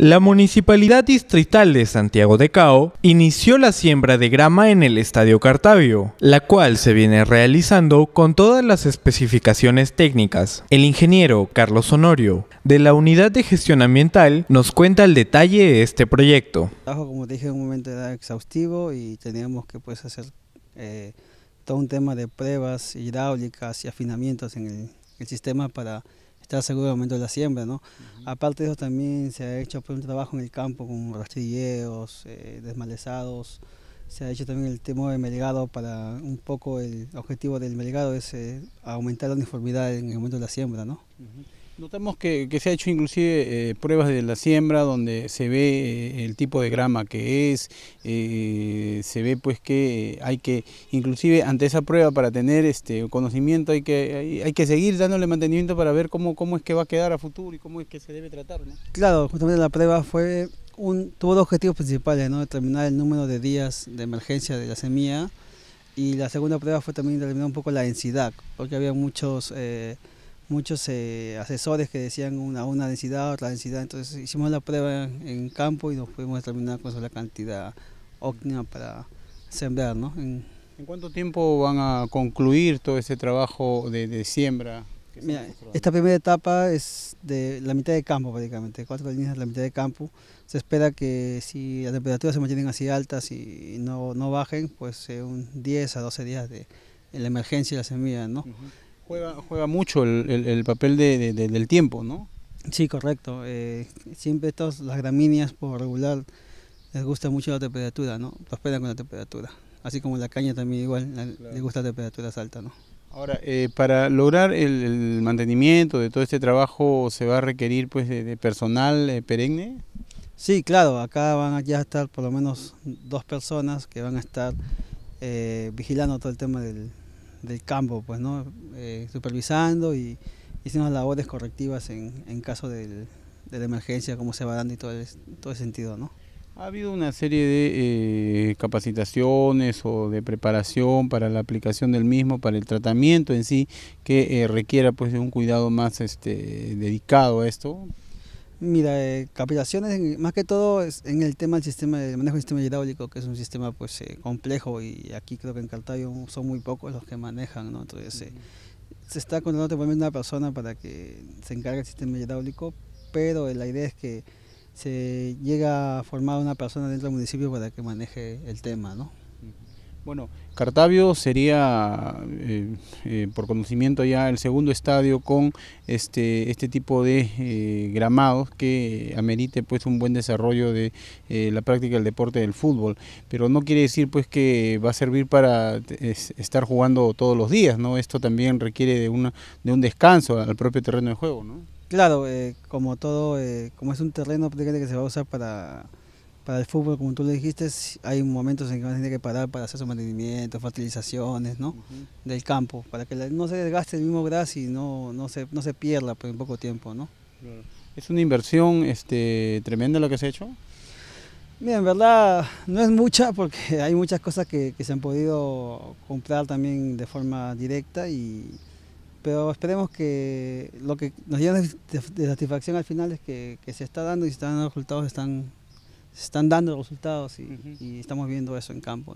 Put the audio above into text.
La Municipalidad Distrital de Santiago de Cao inició la siembra de grama en el Estadio Cartavio, la cual se viene realizando con todas las especificaciones técnicas. El ingeniero Carlos Honorio, de la Unidad de Gestión Ambiental, nos cuenta el detalle de este proyecto. El trabajo, como dije, en un momento era exhaustivo y teníamos que pues, hacer eh, todo un tema de pruebas hidráulicas y afinamientos en el sistema para seguro seguro el aumento de la siembra, ¿no? Aparte de eso también se ha hecho un trabajo en el campo con rastrilleros, eh, desmalezados, se ha hecho también el tema de melgado para un poco el objetivo del melgado es eh, aumentar la uniformidad en el momento de la siembra, ¿no? Notamos que, se ha hecho inclusive eh, pruebas de la siembra donde se ve eh, el tipo de grama que es, eh, se ve pues que hay que, inclusive ante esa prueba para tener este conocimiento hay que, hay, que seguir dándole mantenimiento para ver cómo, cómo es que va a quedar a futuro y cómo es que se debe tratar. Claro, justamente la prueba fue un, tuvo dos objetivos principales, ¿no? determinar el número de días de emergencia de la semilla y la segunda prueba fue también determinar un poco la densidad, porque había muchos muchos eh, asesores que decían una, una densidad, otra densidad. Entonces hicimos la prueba en, campo y nos pudimos determinar cuál es la cantidad óptima para sembrar. En, cuánto tiempo van a concluir todo este trabajo de, siembra? Mira, esta primera etapa es de la mitad de campo prácticamente, cuatro líneas de la mitad de campo. Se espera que si las temperaturas se mantienen así altas y no, no bajen, pues en eh, un 10 a 12 días de, la emergencia de la semilla, ¿no? Juega, juega mucho el, el, papel de, del tiempo, ¿no? Sí, correcto. Eh, siempre estas, las gramíneas por regular les gusta mucho la temperatura, ¿no? Prosperan con la temperatura. Así como la caña también igual, les gusta la temperatura alta, ¿no? Ahora, eh, para lograr el, mantenimiento de todo este trabajo, ¿se va a requerir pues de, personal eh, perenne? Sí, claro, acá van a ya estar por lo menos dos personas que van a estar vigilando todo el tema del, del campo, pues, ¿no? Eh, supervisando y las labores correctivas en, caso de la emergencia, cómo se va dando y todo, el, ese sentido, ¿no? ¿Ha habido una serie de eh, capacitaciones o de preparación para la aplicación del mismo, para el tratamiento en sí, que eh, requiera pues un cuidado más este, dedicado a esto? Mira, eh, capacitaciones más que todo en el tema del sistema de manejo del sistema hidráulico, que es un sistema pues eh, complejo y aquí creo que en Cartago son muy pocos los que manejan, ¿no? Entonces eh, se está contratando también una persona para que se encargue del sistema hidráulico, pero la idea es que se llega a formar una persona dentro del municipio para que maneje el tema, ¿no? Bueno, Cartavio sería, eh, eh, por conocimiento, ya el segundo estadio con este, este tipo de eh, gramados que amerite pues, un buen desarrollo de la práctica del deporte del fútbol. Pero no quiere decir pues, que va a servir para estar jugando todos los días, ¿no? Esto también requiere de, una, de un descanso al propio terreno de juego, ¿no? Claro, como todo, como es un terreno que se va a usar para para el fútbol, como tú lo dijiste, hay momentos en que van a tener que parar para hacer su mantenimiento, fertilizaciones, ¿no? Del campo, para que no se desgaste el mismo gras y no, no, se, no se pierda por pues, un poco tiempo, ¿no? Es una inversión este, tremenda lo que se ha hecho. Mira, en verdad no es mucha porque hay muchas cosas que, se han podido comprar también de forma directa y, pero esperemos que lo que nos llena de satisfacción al final es que, se está dando y se están dando resultados están se están dando resultados y, estamos viendo eso en campo,